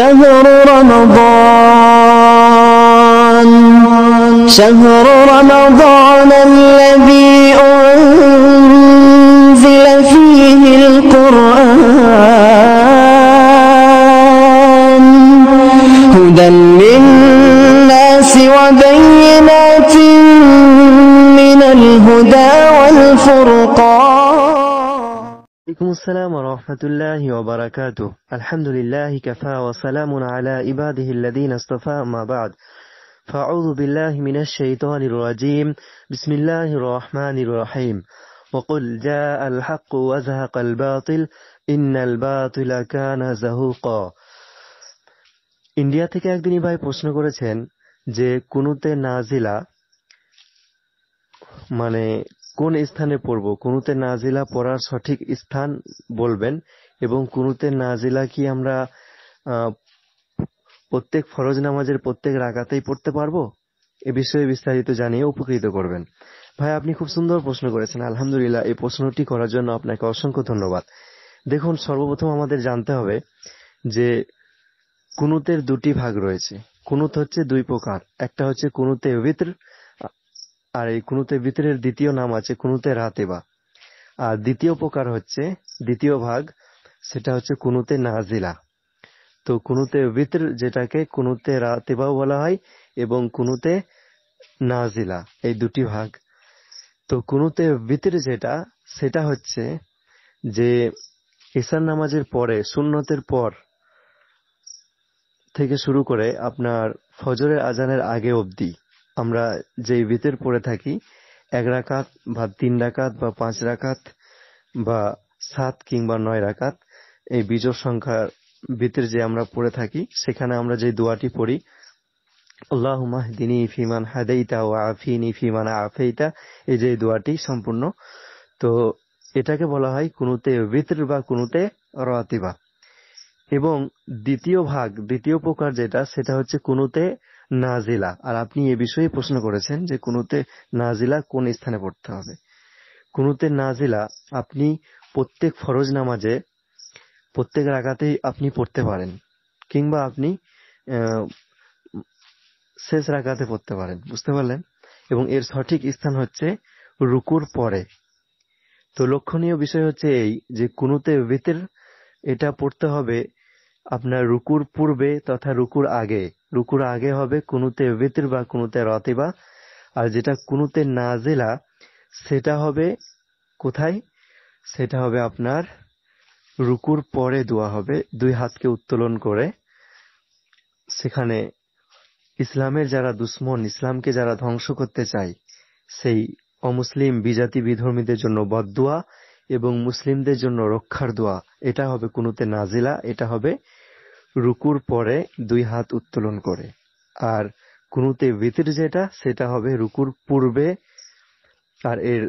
شهر رمضان شهر رمضان الذي أنزل فأعوذ بالله من الشيطان الرجيم بسم الله الرحمن الرحيم وقل جاء الحق وزهق الباطل إن الباطل كان زهوقا India থেকে একদিনই ভাই প্রশ্ন করেছেন যে কুনুতে নাজিলা মানে কোন স্থানে পড়ব কুনুতে নাজিলা পড়ার সঠিক স্থান বলবেন এবং কুনুতে নাজিলা কি আমরা প্রত্যেক ফরজ নামাজের প্রত্যেক রাগাতেই পড়তে পারবো এ বিষয়ে বিস্তারিত জানিয়ে উপকৃত করবেন ভাই আপনি খুব সুন্দর প্রশ্ন করেছেন আলহামদুলিল্লাহ এই প্রশ্নটি করার জন্য আপনাকে অসংখ্য ধন্যবাদ দেখুন সর্বপ্রথম আমাদের জানতে হবে যে কুনুতের দুটি ভাগ রয়েছে কুনুত হচ্ছে দুই প্রকার একটা হচ্ছে কুনুতে বিত্র আর এই কুনুতে ভিতরের দ্বিতীয় নাম আছে কুনুতে রাতেবা আর দ্বিতীয় প্রকার হচ্ছে দ্বিতীয় ভাগ সেটা হচ্ছে কুনুতে নাজিলা তো কুনুতে ভিতর যেটাকে কুনুতে রাতেবাও বলা হয় এবং কুনুতে নাজিলা এই দুটি ভাগ তো কুনুতে ভিতর যেটা সেটা হচ্ছে যে ঈশান নামাজের পরে সুন্নতের পর থেকে শুরু করে আপনার ফজরের আজানের আগে অবধি আমরা যেই ভিতের পড়ে থাকি এক রাকাত বা তিন রাকাত বা পাঁচ রাকাত বা সাত কিংবা নয় রাকাত এই বিজোর সংখ্যার ভিতরে যে আমরা পড়ে থাকি সেখানে আমরা যে দোয়াটি পড়ি আল্লাহ মাহদিনী ফিমান হাদেইতা ও আফিনি ফিমান আফেইতা এই যে দোয়াটি সম্পূর্ণ তো এটাকে বলা হয় কোনোতে ভিতর বা কোনোতে রতিবা এবং দ্বিতীয় ভাগ দ্বিতীয় প্রকার যেটা সেটা হচ্ছে কোনোতে নাজিলা আর আপনি এ বিষয়ে প্রশ্ন করেছেন যে কোনোতে নাজিলা কোন স্থানে পড়তে হবে কোনোতে নাজিলা আপনি প্রত্যেক ফরজ নামাজে প্রত্যেক রাগাতেই আপনি পড়তে পারেন কিংবা আপনি শেষ রাগাতে পড়তে পারেন বুঝতে পারলেন এবং এর সঠিক স্থান হচ্ছে রুকুর পরে তো লক্ষণীয় বিষয় হচ্ছে এই যে কোনোতে বেতের এটা পড়তে হবে আপনার রুকুর পূর্বে তথা রুকুর আগে রুকুর আগে হবে কুনুতে বেতির বা কুনুতে রতিবা আর যেটা কুনুতে জেলা সেটা হবে কোথায় সেটা হবে আপনার রুকুর পরে দোয়া হবে দুই হাতকে উত্তোলন করে সেখানে ইসলামের যারা দুশ্মন ইসলামকে যারা ধ্বংস করতে চায় সেই অমুসলিম বিজাতি বিধর্মীদের জন্য বদুয়া এবং মুসলিমদের জন্য রক্ষার দোয়া এটা হবে কুনুতে নাজিলা এটা হবে রুকুর পরে দুই হাত উত্তোলন করে আর কুনুতে ভিতির যেটা সেটা হবে রুকুর পূর্বে আর এর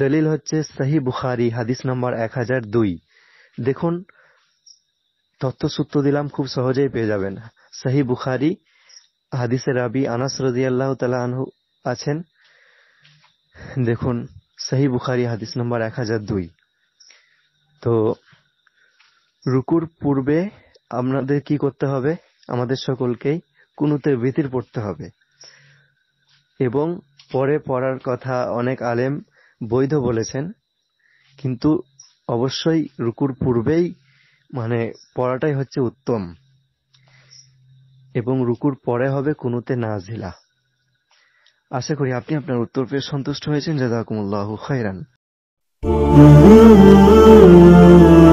দলিল হচ্ছে সাহি বুখারি হাদিস নাম্বার এক হাজার দুই দেখুন তথ্যসূত্র দিলাম খুব সহজেই পেয়ে যাবেন সাহি বুখারি হাদিসের রাবি আনাস রাজিয়াল্লাহ তালা আনহু আছেন দেখুন সাহি বুখারি হাদিস নম্বর এক হাজার দুই তো রুকুর পূর্বে আপনাদের কি করতে হবে আমাদের সকলকেই কুনুতে ভীতির পড়তে হবে এবং পরে পড়ার কথা অনেক আলেম বৈধ বলেছেন কিন্তু অবশ্যই রুকুর পূর্বেই মানে পড়াটাই হচ্ছে উত্তম এবং রুকুর পরে হবে কুনুতে ঝিলা আশা করি আপনি আপনার উত্তর পেয়ে সন্তুষ্ট হয়েছেন জাজাকুমুল্লাহ খাইরান